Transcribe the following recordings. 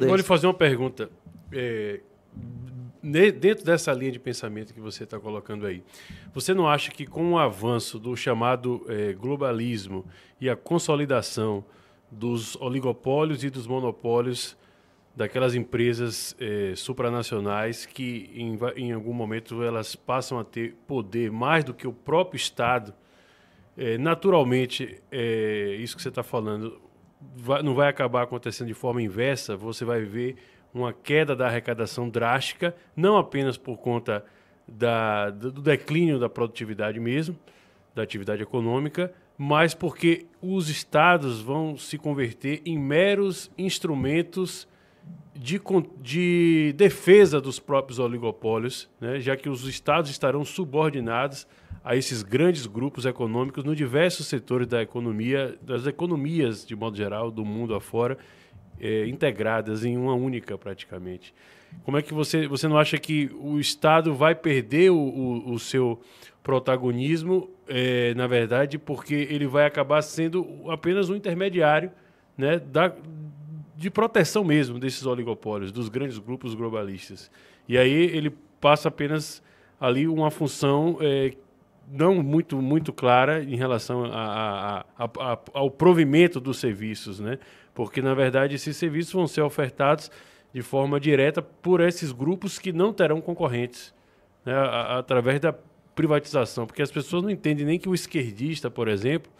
Vou lhe fazer uma pergunta. É, dentro dessa linha de pensamento que você está colocando aí, você não acha que com o avanço do chamado é, globalismo e a consolidação dos oligopólios e dos monopólios daquelas empresas é, supranacionais que em, em, algum momento elas passam a ter poder mais do que o próprio Estado, é, naturalmente, é, isso que você está falando, não vai acabar acontecendo de forma inversa, você vai ver uma queda da arrecadação drástica, não apenas por conta da, do declínio da produtividade mesmo, da atividade econômica, mas porque os estados vão se converter em meros instrumentos de, de defesa dos próprios oligopólios, né? já que os estados estarão subordinados a esses grandes grupos econômicos nos diversos setores da economia, das economias, de modo geral, do mundo afora, é, integradas em uma única praticamente. Como é que você, você não acha que o Estado vai perder o, o, o seu protagonismo, é, na verdade, porque ele vai acabar sendo apenas um intermediário né, da, de proteção mesmo desses oligopólios, dos grandes grupos globalistas. E aí ele passa apenas ali uma função é, não muito, muito clara em relação a, a, a, ao provimento dos serviços, né? Porque, na verdade, esses serviços vão ser ofertados de forma direta por esses grupos que não terão concorrentes, né? através da privatização. Porque as pessoas não entendem nem que o esquerdista, por exemplo,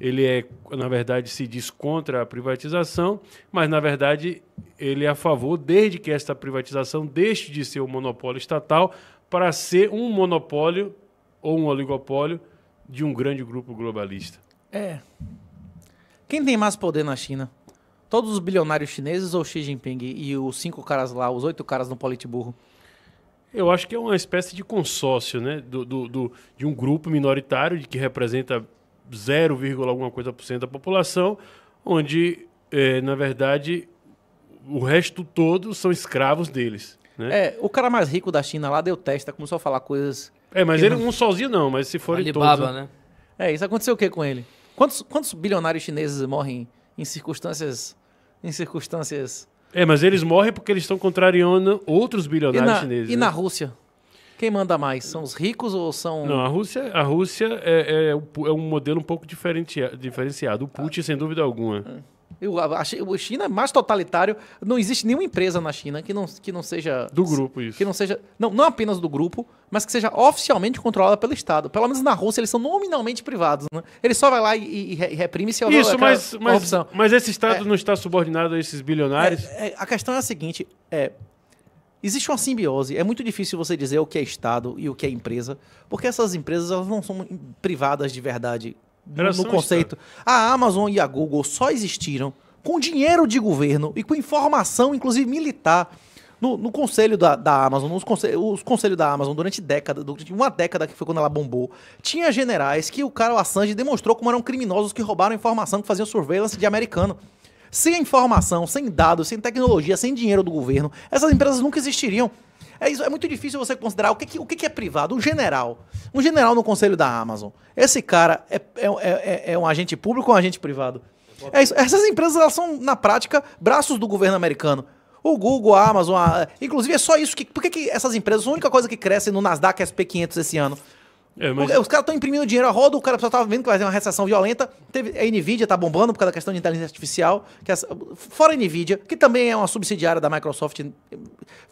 ele é, na verdade, se diz contra a privatização, mas, na verdade, ele é a favor, desde que esta privatização deixe de ser um monopólio estatal para ser um monopólio ou um oligopólio de um grande grupo globalista. É. Quem tem mais poder na China? Todos os bilionários chineses ou Xi Jinping e os cinco caras lá, os oito caras no Politburro? Eu acho que é uma espécie de consórcio, né? Do, do, do de um grupo minoritário de que representa 0, alguma coisa por cento da população, onde, eh, na verdade, o resto todo são escravos deles. Né? É, o cara mais rico da China lá deu testa, começou a falar coisas. É, mas ele não... um sozinho não, mas se for ele todos. né? É, isso aconteceu o que com ele? Quantos, quantos bilionários chineses morrem em circunstâncias. Em circunstâncias. É, mas eles morrem porque eles estão contrariando outros bilionários e na, chineses. E né? na Rússia? Quem manda mais? São os ricos ou são. Não, a Rússia, a Rússia é, é, é um é modelo um pouco diferenciado. O Putin, ah. sem dúvida alguma. Ah. Eu, a, a China é mais totalitário. Não existe nenhuma empresa na China que não, que não seja. Do grupo, isso. Que não seja. Não, não apenas do grupo, mas que seja oficialmente controlada pelo Estado. Pelo menos na Rússia, eles são nominalmente privados. Né? Ele só vai lá e, e, e reprime se houver Isso, mas, mas, mas esse Estado é, não está subordinado a esses bilionários? É, é, a questão é a seguinte: é, existe uma simbiose. É muito difícil você dizer o que é Estado e o que é empresa, porque essas empresas elas não são privadas de verdade no conceito. História. A Amazon e a Google só existiram com dinheiro de governo e com informação, inclusive militar, no, no conselho da, da Amazon, nos consel os conselhos da Amazon durante década, durante uma década que foi quando ela bombou, tinha generais que o cara o Assange demonstrou como eram criminosos que roubaram informação, que faziam surveillance de americano. Sem informação, sem dados, sem tecnologia, sem dinheiro do governo, essas empresas nunca existiriam. É, isso, é muito difícil você considerar o que, o que é privado. Um general. Um general no conselho da Amazon. Esse cara é é, é, é, é um agente público ou um agente privado? É isso. Essas empresas elas são, na prática, braços do governo americano. O Google, a Amazon, a... inclusive é só isso que. Por que, que essas empresas, a única coisa que cresce no Nasdaq SP500 esse ano? É, mas... Os caras estão imprimindo dinheiro a roda, o cara estava vendo que vai ter uma recessão violenta. Teve, a Nvidia está bombando por causa da questão de inteligência artificial. Que é essa, fora a Nvidia, que também é uma subsidiária da Microsoft,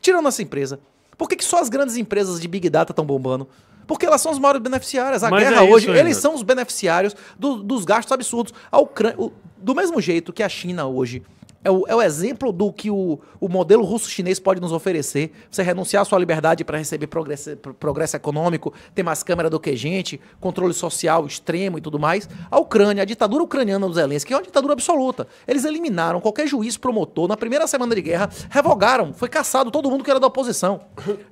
tirando essa empresa. Por que, que só as grandes empresas de Big Data estão bombando? Porque elas são os maiores beneficiários. A mas guerra é hoje, ainda. eles são os beneficiários do, dos gastos absurdos. A Ucrânia, do mesmo jeito que a China hoje é o, é o exemplo do que o, o modelo russo-chinês pode nos oferecer. Você renunciar à sua liberdade para receber progresso, progresso econômico, ter mais câmera do que gente, controle social extremo e tudo mais. A Ucrânia, a ditadura ucraniana do Zelensky, é uma ditadura absoluta. Eles eliminaram qualquer juiz promotor na primeira semana de guerra, revogaram, foi caçado todo mundo que era da oposição.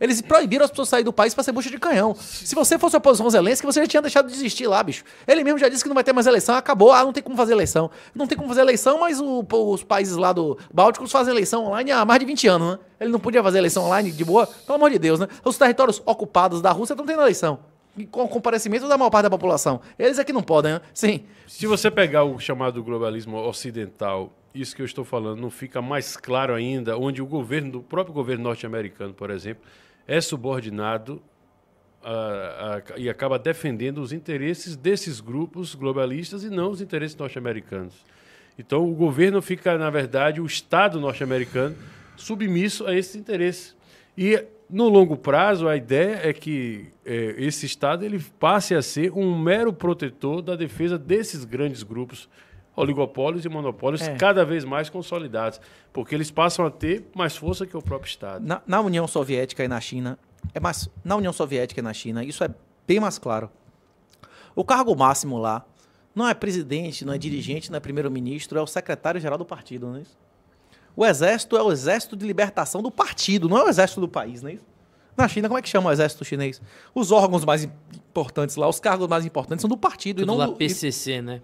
Eles proibiram as pessoas sair do país para ser bucha de canhão. Se você fosse oposição Zelensky, você já tinha deixado de existir lá, bicho. Ele mesmo já disse que não vai ter mais eleição, acabou, ah, não tem como fazer eleição. Não tem como fazer eleição, mas o, os países lá lá do Báltico fazem eleição online há mais de 20 anos, né? Ele não podia fazer eleição online de boa, pelo amor de Deus, né? Os territórios ocupados da Rússia estão tendo eleição. Com comparecimento da maior parte da população. Eles é que não podem, né? Sim. Se você pegar o chamado globalismo ocidental isso que eu estou falando não fica mais claro ainda, onde o governo, o próprio governo norte-americano, por exemplo, é subordinado a, ah, a, ah, e acaba defendendo os interesses desses grupos globalistas e não os interesses norte-americanos. Então o governo fica, na verdade, o Estado norte-americano submisso a esses interesses. E no longo prazo, a ideia é que é, esse Estado ele passe a ser um mero protetor da defesa desses grandes grupos, oligopólios e monopólios, é. cada vez mais consolidados, porque eles passam a ter mais força que o próprio Estado. Na, na União Soviética e na China, é mais, na União Soviética e na China, isso é bem mais claro. O cargo máximo lá não é presidente, não é uhum. dirigente, não é primeiro-ministro, é o secretário-geral do partido, não é isso? O exército é o exército de libertação do partido, não é o exército do país, não é isso? Na China, como é que chama o exército chinês? Os órgãos mais importantes lá, os cargos mais importantes são do partido. Tudo e não lá do, PCC, né?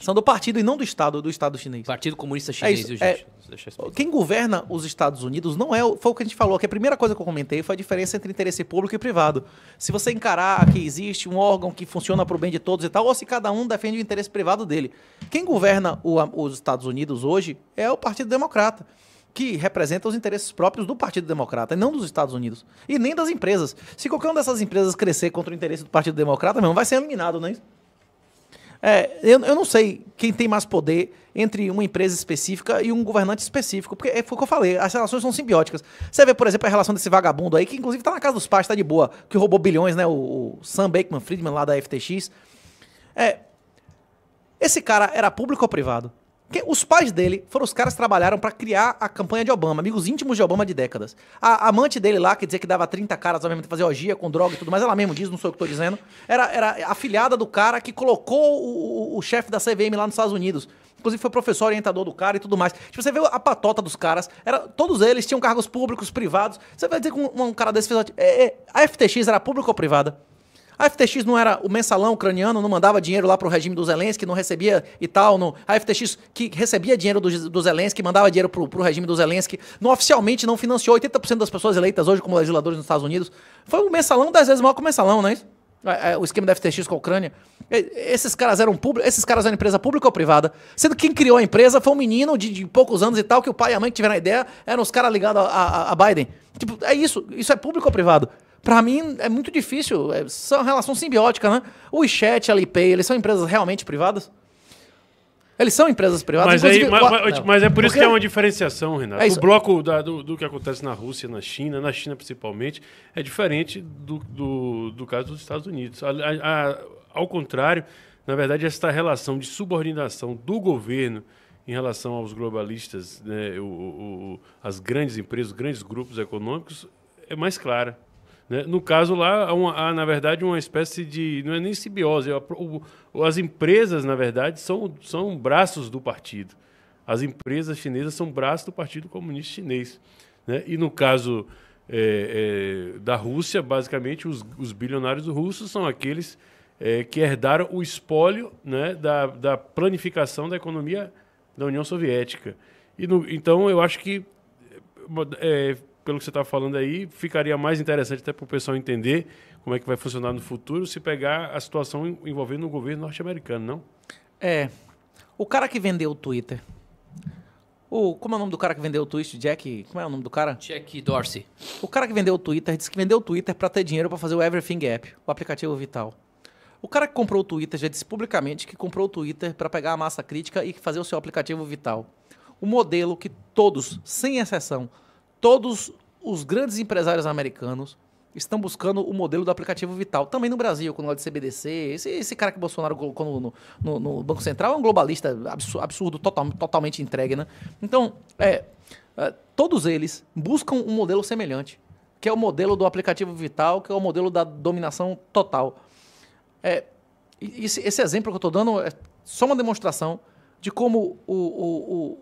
São do partido e não do Estado, do Estado chinês. Partido Comunista é Chinês, é isso, gente? É, quem governa os Estados Unidos não é. Foi o que a gente falou, que a primeira coisa que eu comentei foi a diferença entre interesse público e privado. Se você encarar que existe um órgão que funciona para o bem de todos e tal, ou se cada um defende o interesse privado dele. Quem governa o, os Estados Unidos hoje é o Partido Democrata que representa os interesses próprios do Partido Democrata, e não dos Estados Unidos. E nem das empresas. Se qualquer uma dessas empresas crescer contra o interesse do Partido Democrata, mesmo, vai ser eliminado, não é isso? É, eu, eu não sei quem tem mais poder entre uma empresa específica e um governante específico. Porque é, foi o que eu falei, as relações são simbióticas. Você vê, por exemplo, a relação desse vagabundo aí, que inclusive tá na casa dos pais, tá de boa, que roubou bilhões, né? O, o Sam Bakeman Friedman lá da FTX. É, esse cara era público ou privado? Quem, os pais dele foram os caras que trabalharam para criar a campanha de Obama, amigos íntimos de Obama de décadas. A, a amante dele lá, que dizia que dava 30 caras ao mesmo tempo, fazer orgia com droga e tudo mais, ela mesmo diz, não sou eu que tô dizendo, era, era a filhada do cara que colocou o, o, o chefe da CVM lá nos Estados Unidos. Inclusive foi professor orientador do cara e tudo mais. Tipo, você vê a patota dos caras, era, todos eles tinham cargos públicos, privados. Você vai dizer que um, um cara desse fez... É, é, a FTX era pública ou privada? A FTX não era o mensalão ucraniano, não mandava dinheiro lá para o regime do Zelensky, não recebia e tal. Não. A FTX que recebia dinheiro do, do Zelensky, mandava dinheiro para o regime do Zelensky, não, oficialmente não financiou 80% das pessoas eleitas hoje como legisladores nos Estados Unidos. Foi o um mensalão dez vezes maior que o mensalão, não é isso? É, é, o esquema da FTX com a Ucrânia. Esses caras eram públicos, esses caras eram empresa pública ou privada. Sendo que quem criou a empresa foi um menino de, de poucos anos e tal, que o pai e a mãe que tiveram a ideia eram os caras ligados a, a, a, Biden. Tipo, é isso. Isso é público ou privado? Para mim é muito difícil, é, são relação simbiótica, né? O WeChat, a Alipay, eles são empresas realmente privadas? Eles são empresas privadas. Mas, aí, mas, mas, mas é por Porque... isso que é uma diferenciação, Renato. É o bloco da, do, do, que acontece na Rússia, na China, na China principalmente, é diferente do, do, do caso dos Estados Unidos. A, a, a, ao contrário, na verdade, essa relação de subordinação do governo em relação aos globalistas, né, o, o, as grandes empresas, os grandes grupos econômicos, é mais clara. Né? No caso lá, há, uma, há, na verdade, uma espécie de. Não é nem simbiose. É as empresas, na verdade, são, são braços do partido. As empresas chinesas são braços do Partido Comunista Chinês. Né? E no caso é, é, da Rússia, basicamente, os, os bilionários russos são aqueles é, que herdaram o espólio né, da, da, planificação da economia da União Soviética. E no, então, eu acho que é, pelo que você está falando aí, ficaria mais interessante até para o pessoal entender como é que vai funcionar no futuro se pegar a situação envolvendo o governo norte-americano, não? É. O cara que vendeu o Twitter. O, como é o nome do cara que vendeu o Twitter? Jack. Como é o nome do cara? Jack Dorsey. O cara que vendeu o Twitter disse que vendeu o Twitter para ter dinheiro para fazer o Everything App, o aplicativo vital. O cara que comprou o Twitter já disse publicamente que comprou o Twitter para pegar a massa crítica e fazer o seu aplicativo vital. O modelo que todos, sem exceção, todos os grandes empresários americanos estão buscando o modelo do aplicativo Vital. Também no Brasil, com o negócio de CBDC. Esse, esse cara que Bolsonaro colocou no, no, no, Banco Central é um globalista absurdo, absurdo total, totalmente entregue, né? Então, é, é, todos eles buscam um modelo semelhante, que é o modelo do aplicativo Vital, que é o modelo da dominação total. É, esse, esse exemplo que eu estou dando é só uma demonstração de como o, o,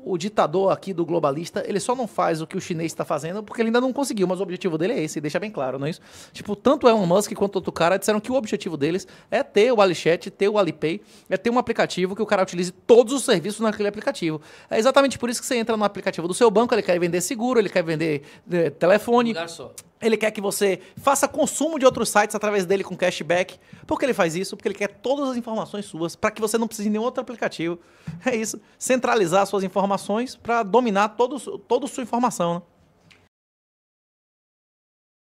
o, o, ditador aqui do globalista, ele só não faz o que o chinês está fazendo porque ele ainda não conseguiu, mas o objetivo dele é esse, deixa bem claro, não é isso? Tipo, tanto Elon Musk quanto outro cara disseram que o objetivo deles é ter o AliChat, ter o Alipay, é ter um aplicativo que o cara utilize todos os serviços naquele aplicativo. É exatamente por isso que você entra no aplicativo do seu banco, ele quer vender seguro, ele quer vender eh, telefone. Um lugar só. Ele quer que você faça consumo de outros sites através dele com cashback. Por que ele faz isso? Porque ele quer todas as informações suas para que você não precise de nenhum outro aplicativo. É isso. Centralizar suas informações para dominar toda a sua informação. Né?